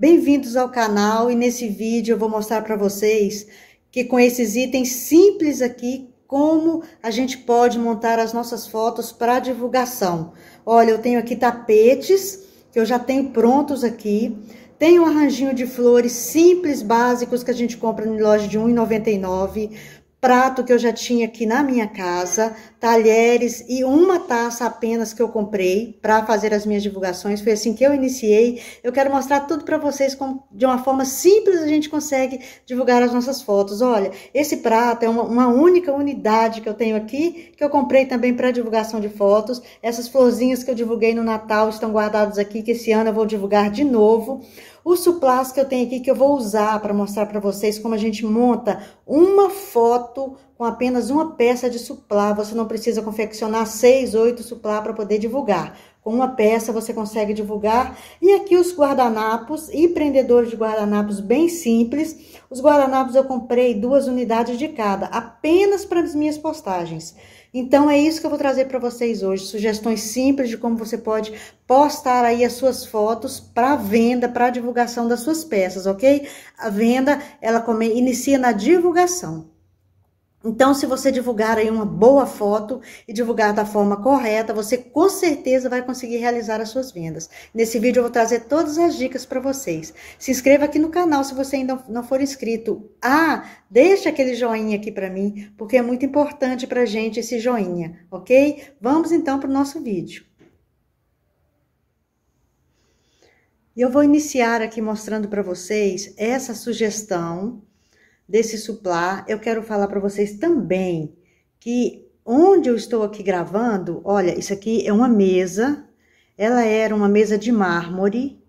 Bem-vindos ao canal e nesse vídeo eu vou mostrar para vocês que com esses itens simples aqui, como a gente pode montar as nossas fotos para divulgação. Olha, eu tenho aqui tapetes, que eu já tenho prontos aqui. Tem um arranjinho de flores simples, básicos, que a gente compra em loja de R$1,99 prato que eu já tinha aqui na minha casa, talheres e uma taça apenas que eu comprei para fazer as minhas divulgações. Foi assim que eu iniciei. Eu quero mostrar tudo para vocês como, de uma forma simples a gente consegue divulgar as nossas fotos. Olha, esse prato é uma, uma única unidade que eu tenho aqui, que eu comprei também para divulgação de fotos. Essas florzinhas que eu divulguei no Natal estão guardadas aqui, que esse ano eu vou divulgar de novo os suplás que eu tenho aqui que eu vou usar para mostrar para vocês como a gente monta uma foto com apenas uma peça de suplá. Você não precisa confeccionar seis, oito suplá para poder divulgar. Com uma peça você consegue divulgar. E aqui os guardanapos e prendedores de guardanapos bem simples. Os guardanapos eu comprei duas unidades de cada, apenas para as minhas postagens. Então é isso que eu vou trazer para vocês hoje, sugestões simples de como você pode postar aí as suas fotos para venda, para divulgação das suas peças, ok? A venda, ela come... inicia na divulgação. Então, se você divulgar aí uma boa foto e divulgar da forma correta, você com certeza vai conseguir realizar as suas vendas. Nesse vídeo eu vou trazer todas as dicas para vocês. Se inscreva aqui no canal se você ainda não for inscrito. Ah, deixa aquele joinha aqui para mim, porque é muito importante para gente esse joinha, ok? Vamos então para o nosso vídeo. E eu vou iniciar aqui mostrando para vocês essa sugestão desse suplá, eu quero falar para vocês também que onde eu estou aqui gravando, olha, isso aqui é uma mesa, ela era uma mesa de mármore,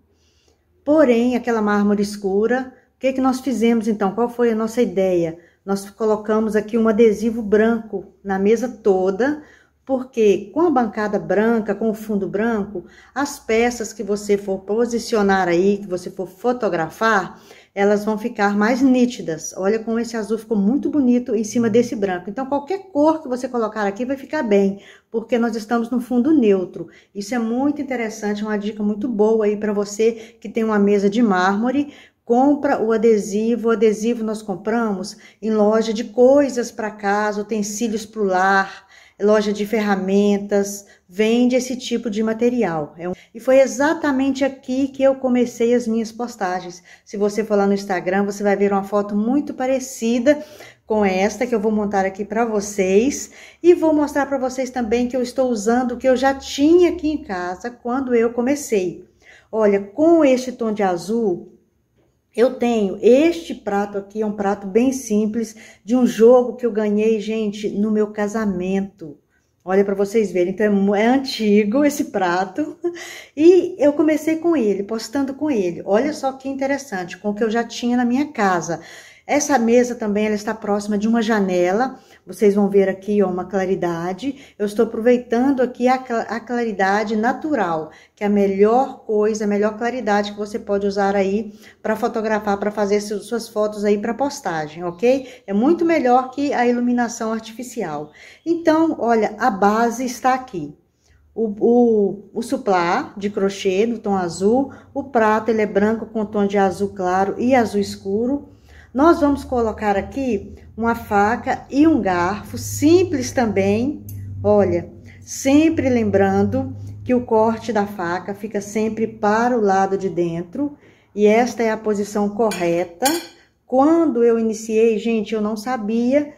porém, aquela mármore escura, o que, é que nós fizemos então? Qual foi a nossa ideia? Nós colocamos aqui um adesivo branco na mesa toda, porque com a bancada branca, com o fundo branco, as peças que você for posicionar aí, que você for fotografar, elas vão ficar mais nítidas. Olha como esse azul ficou muito bonito em cima desse branco. Então, qualquer cor que você colocar aqui vai ficar bem, porque nós estamos no fundo neutro. Isso é muito interessante, é uma dica muito boa aí para você que tem uma mesa de mármore, compra o adesivo. O adesivo nós compramos em loja de coisas para casa, utensílios para o lar, loja de ferramentas, vende esse tipo de material. É e foi exatamente aqui que eu comecei as minhas postagens. Se você for lá no Instagram, você vai ver uma foto muito parecida com esta que eu vou montar aqui para vocês e vou mostrar para vocês também que eu estou usando o que eu já tinha aqui em casa quando eu comecei. Olha, com este tom de azul, eu tenho este prato aqui, é um prato bem simples, de um jogo que eu ganhei, gente, no meu casamento. Olha para vocês verem, então é, é antigo esse prato. E eu comecei com ele, postando com ele. Olha só que interessante, com o que eu já tinha na minha casa. Essa mesa também ela está próxima de uma janela, vocês vão ver aqui ó, uma claridade. Eu estou aproveitando aqui a, a claridade natural, que é a melhor coisa, a melhor claridade que você pode usar aí para fotografar, para fazer suas fotos aí para postagem, ok? É muito melhor que a iluminação artificial. Então, olha, a base está aqui. O, o, o suplá de crochê no tom azul, o prato ele é branco com tom de azul claro e azul escuro, nós vamos colocar aqui uma faca e um garfo, simples também. Olha, sempre lembrando que o corte da faca fica sempre para o lado de dentro. E esta é a posição correta. Quando eu iniciei, gente, eu não sabia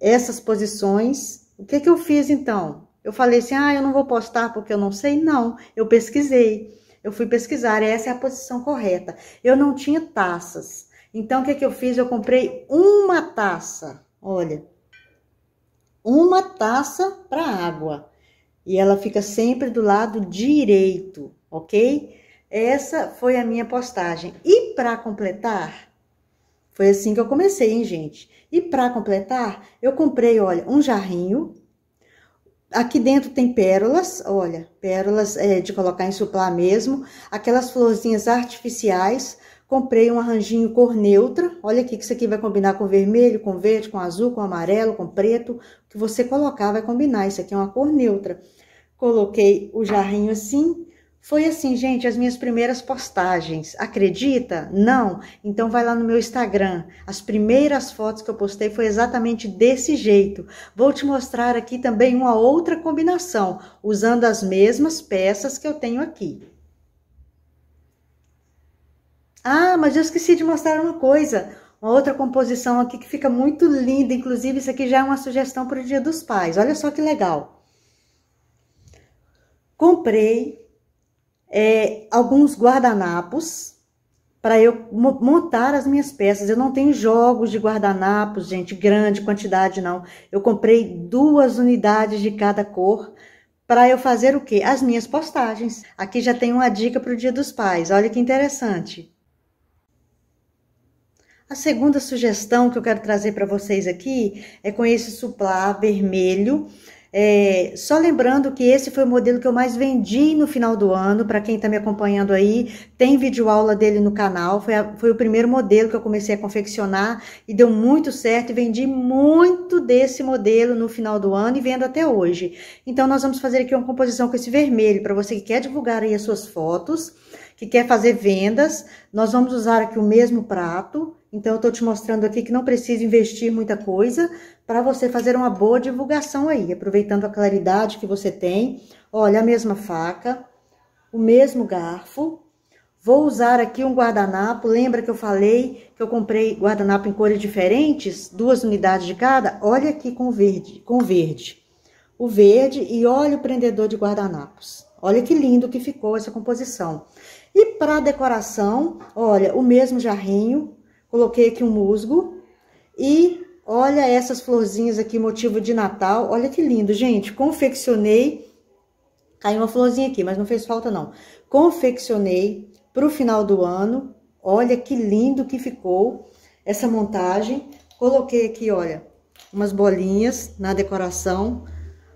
essas posições. O que, é que eu fiz, então? Eu falei assim, ah, eu não vou postar porque eu não sei. Não, eu pesquisei. Eu fui pesquisar, essa é a posição correta. Eu não tinha taças. Então, o que, é que eu fiz? Eu comprei uma taça, olha, uma taça para água. E ela fica sempre do lado direito, ok? Essa foi a minha postagem. E para completar, foi assim que eu comecei, hein, gente? E para completar, eu comprei, olha, um jarrinho. Aqui dentro tem pérolas, olha, pérolas é, de colocar em suplá mesmo. Aquelas florzinhas artificiais Comprei um arranjinho cor neutra. Olha aqui que isso aqui vai combinar com vermelho, com verde, com azul, com amarelo, com preto. O que você colocar vai combinar. Isso aqui é uma cor neutra. Coloquei o jarrinho assim. Foi assim, gente, as minhas primeiras postagens. Acredita? Não? Então vai lá no meu Instagram. As primeiras fotos que eu postei foi exatamente desse jeito. Vou te mostrar aqui também uma outra combinação, usando as mesmas peças que eu tenho aqui. Ah, mas eu esqueci de mostrar uma coisa. Uma outra composição aqui que fica muito linda. Inclusive, isso aqui já é uma sugestão para o Dia dos Pais. Olha só que legal. Comprei é, alguns guardanapos para eu montar as minhas peças. Eu não tenho jogos de guardanapos, gente, grande quantidade não. Eu comprei duas unidades de cada cor para eu fazer o quê? As minhas postagens. Aqui já tem uma dica para o Dia dos Pais. Olha que interessante. A segunda sugestão que eu quero trazer para vocês aqui é com esse suplá vermelho. É, só lembrando que esse foi o modelo que eu mais vendi no final do ano. Para quem está me acompanhando aí, tem vídeo aula dele no canal. Foi, a, foi o primeiro modelo que eu comecei a confeccionar e deu muito certo. E vendi muito desse modelo no final do ano e vendo até hoje. Então, nós vamos fazer aqui uma composição com esse vermelho para você que quer divulgar aí as suas fotos que quer fazer vendas, nós vamos usar aqui o mesmo prato. Então, eu estou te mostrando aqui que não precisa investir muita coisa para você fazer uma boa divulgação aí, aproveitando a claridade que você tem. Olha, a mesma faca, o mesmo garfo. Vou usar aqui um guardanapo. Lembra que eu falei que eu comprei guardanapo em cores diferentes? Duas unidades de cada? Olha aqui com verde, com verde. O verde e olha o prendedor de guardanapos. Olha que lindo que ficou essa composição. E para decoração, olha, o mesmo jarrinho, coloquei aqui um musgo e olha essas florzinhas aqui, motivo de Natal. Olha que lindo, gente. Confeccionei, caiu uma florzinha aqui, mas não fez falta não. Confeccionei para o final do ano. Olha que lindo que ficou essa montagem. Coloquei aqui, olha, umas bolinhas na decoração.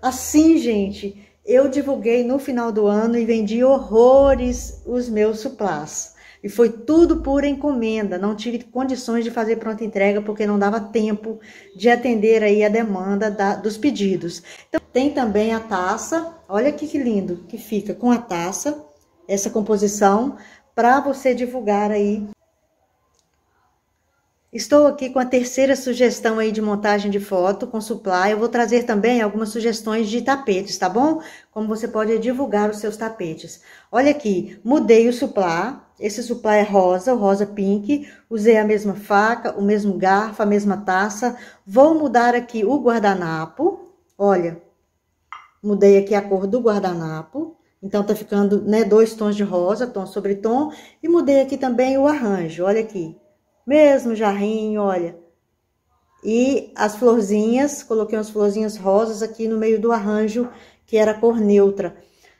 Assim, gente, eu divulguei no final do ano e vendi horrores os meus suplás. E foi tudo por encomenda, não tive condições de fazer pronta entrega porque não dava tempo de atender aí a demanda da, dos pedidos. Então, tem também a taça, olha que, que lindo que fica com a taça, essa composição, para você divulgar aí Estou aqui com a terceira sugestão aí de montagem de foto com supply. Eu vou trazer também algumas sugestões de tapetes, tá bom? Como você pode divulgar os seus tapetes. Olha aqui, mudei o supla. Esse supla é rosa, o rosa pink. Usei a mesma faca, o mesmo garfo, a mesma taça. Vou mudar aqui o guardanapo. Olha, mudei aqui a cor do guardanapo. Então, tá ficando, né, dois tons de rosa, tom sobre tom. E mudei aqui também o arranjo, olha aqui mesmo jarrinho, olha. E as florzinhas, coloquei umas florzinhas rosas aqui no meio do arranjo, que era cor neutra.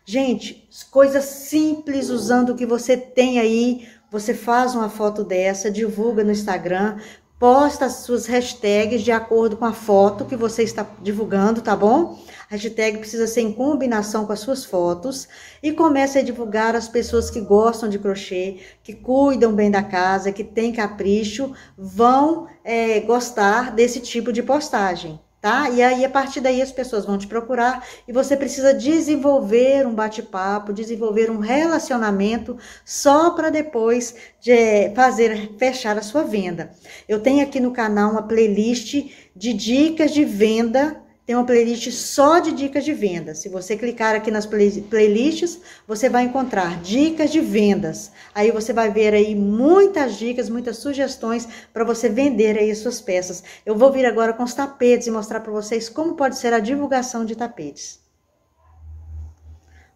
Gente, coisas simples usando o que você tem aí. Você faz uma foto dessa, divulga no Instagram, posta suas hashtags de acordo com a foto que você está divulgando, tá bom? A hashtag precisa ser em combinação com as suas fotos e comece a divulgar as pessoas que gostam de crochê, que cuidam bem da casa, que têm capricho, vão é, gostar desse tipo de postagem tá? E aí, a partir daí, as pessoas vão te procurar e você precisa desenvolver um bate-papo, desenvolver um relacionamento só para depois de fazer fechar a sua venda. Eu tenho aqui no canal uma playlist de dicas de venda tem uma playlist só de dicas de vendas. Se você clicar aqui nas play playlists, você vai encontrar dicas de vendas. Aí você vai ver aí muitas dicas, muitas sugestões para você vender aí suas peças. Eu vou vir agora com os tapetes e mostrar para vocês como pode ser a divulgação de tapetes.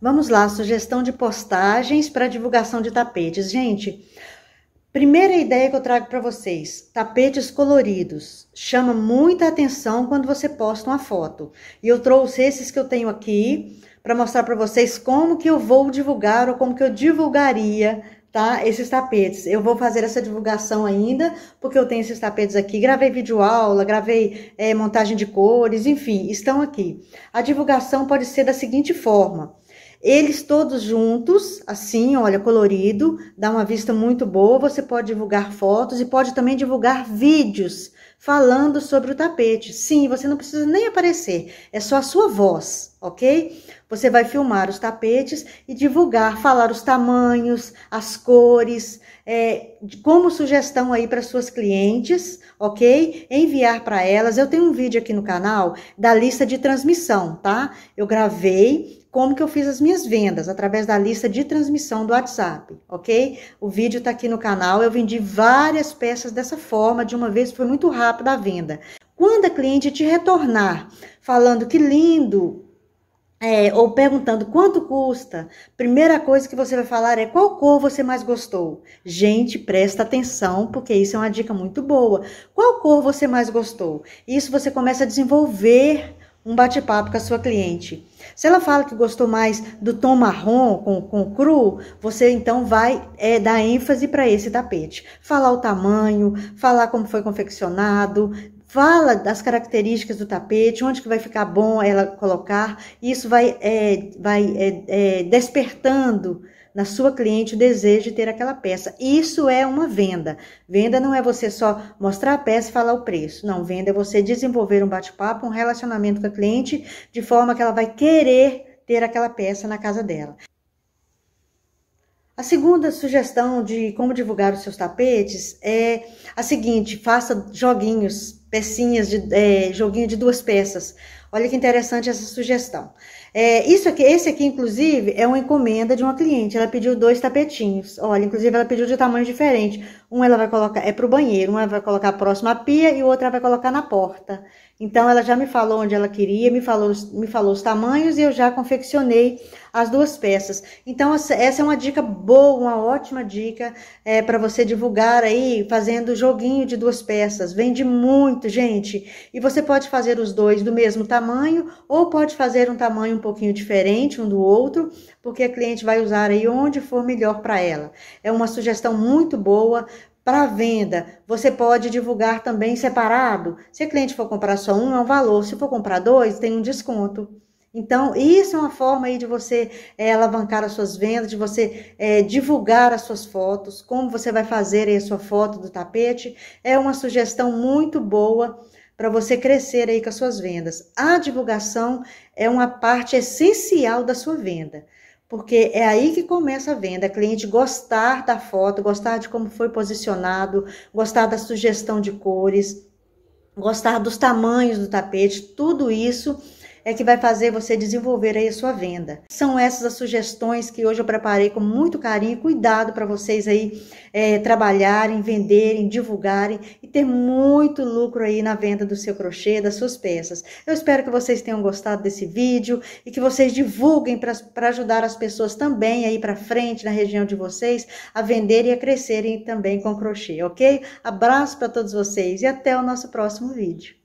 Vamos lá, sugestão de postagens para divulgação de tapetes. Gente, Primeira ideia que eu trago para vocês: tapetes coloridos. Chama muita atenção quando você posta uma foto. E eu trouxe esses que eu tenho aqui para mostrar para vocês como que eu vou divulgar ou como que eu divulgaria, tá? Esses tapetes. Eu vou fazer essa divulgação ainda, porque eu tenho esses tapetes aqui. Gravei vídeo aula, gravei é, montagem de cores, enfim, estão aqui. A divulgação pode ser da seguinte forma: eles todos juntos, assim, olha, colorido, dá uma vista muito boa. Você pode divulgar fotos e pode também divulgar vídeos falando sobre o tapete. Sim, você não precisa nem aparecer, é só a sua voz, ok? Você vai filmar os tapetes e divulgar, falar os tamanhos, as cores, é, como sugestão aí para suas clientes, ok? Enviar para elas. Eu tenho um vídeo aqui no canal da lista de transmissão, tá? Eu gravei como que eu fiz as minhas vendas através da lista de transmissão do WhatsApp, ok? O vídeo está aqui no canal, eu vendi várias peças dessa forma, de uma vez foi muito rápida a venda. Quando a cliente te retornar falando que lindo, é, ou perguntando quanto custa, primeira coisa que você vai falar é qual cor você mais gostou. Gente, presta atenção, porque isso é uma dica muito boa. Qual cor você mais gostou? Isso você começa a desenvolver um bate-papo com a sua cliente. Se ela fala que gostou mais do tom marrom com, com cru, você então vai é, dar ênfase para esse tapete. Falar o tamanho, falar como foi confeccionado, fala das características do tapete, onde que vai ficar bom ela colocar. Isso vai, é, vai é, é despertando na sua cliente o desejo de ter aquela peça. Isso é uma venda. Venda não é você só mostrar a peça e falar o preço. Não, venda é você desenvolver um bate-papo, um relacionamento com a cliente, de forma que ela vai querer ter aquela peça na casa dela. A segunda sugestão de como divulgar os seus tapetes é a seguinte: faça joguinhos, pecinhas de é, joguinho de duas peças. Olha que interessante essa sugestão. É, isso aqui, esse aqui, inclusive, é uma encomenda de uma cliente. Ela pediu dois tapetinhos. Olha, inclusive ela pediu de tamanho diferente. Um ela vai colocar, é para o banheiro, uma vai colocar próximo à pia e outra vai colocar na porta. Então ela já me falou onde ela queria, me falou, me falou os tamanhos e eu já confeccionei as duas peças. Então essa é uma dica boa, uma ótima dica é, para você divulgar aí, fazendo joguinho de duas peças. Vende muito, gente. E você pode fazer os dois do mesmo tamanho ou pode fazer um tamanho um pouquinho diferente um do outro, porque a cliente vai usar aí onde for melhor para ela. É uma sugestão muito boa. Para venda, você pode divulgar também separado. Se o cliente for comprar só um, é um valor. Se for comprar dois, tem um desconto. Então, isso é uma forma aí de você é, alavancar as suas vendas, de você é, divulgar as suas fotos, como você vai fazer aí a sua foto do tapete. É uma sugestão muito boa para você crescer aí com as suas vendas. A divulgação é uma parte essencial da sua venda porque é aí que começa a venda. A cliente gostar da foto, gostar de como foi posicionado, gostar da sugestão de cores, gostar dos tamanhos do tapete, tudo isso é que vai fazer você desenvolver aí a sua venda. São essas as sugestões que hoje eu preparei com muito carinho e cuidado para vocês aí é, trabalharem, venderem, divulgarem e ter muito lucro aí na venda do seu crochê, das suas peças. Eu espero que vocês tenham gostado desse vídeo e que vocês divulguem para ajudar as pessoas também aí para frente na região de vocês a venderem e a crescerem também com crochê, ok? Abraço para todos vocês e até o nosso próximo vídeo.